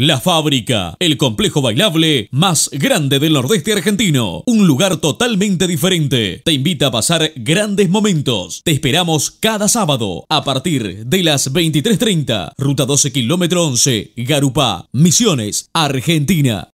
La Fábrica, el complejo bailable más grande del nordeste argentino. Un lugar totalmente diferente. Te invita a pasar grandes momentos. Te esperamos cada sábado a partir de las 23.30, ruta 12 kilómetro 11, Garupá, Misiones, Argentina.